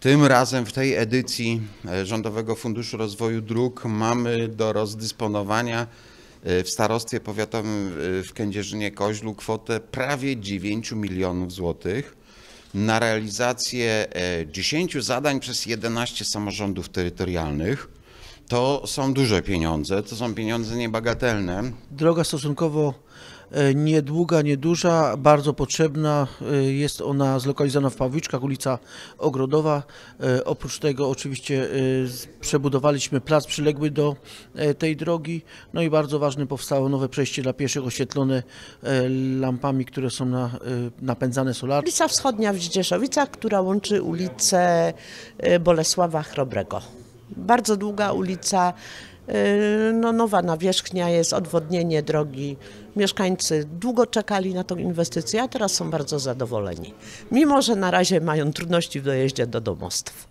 Tym razem w tej edycji e, Rządowego Funduszu Rozwoju Dróg mamy do rozdysponowania e, w starostwie powiatowym e, w Kędzierzynie-Koźlu kwotę prawie 9 milionów złotych na realizację 10 zadań przez 11 samorządów terytorialnych to są duże pieniądze, to są pieniądze niebagatelne. Droga stosunkowo e, niedługa, nieduża, bardzo potrzebna. E, jest ona zlokalizowana w Pawliczkach, ulica Ogrodowa. E, oprócz tego oczywiście przebudowaliśmy plac przyległy do tej drogi. No i bardzo ważne powstało nowe przejście dla pieszych oświetlone lampami, które są na, napędzane solarnie. Ulica Wschodnia w Zdzieszowicach, która łączy ulicę Bolesława Chrobrego bardzo długa ulica, y, no, nowa nawierzchnia jest, odwodnienie drogi. Mieszkańcy długo czekali na tą inwestycję, a teraz są bardzo zadowoleni. Mimo, że na razie mają trudności w dojeździe do domostw.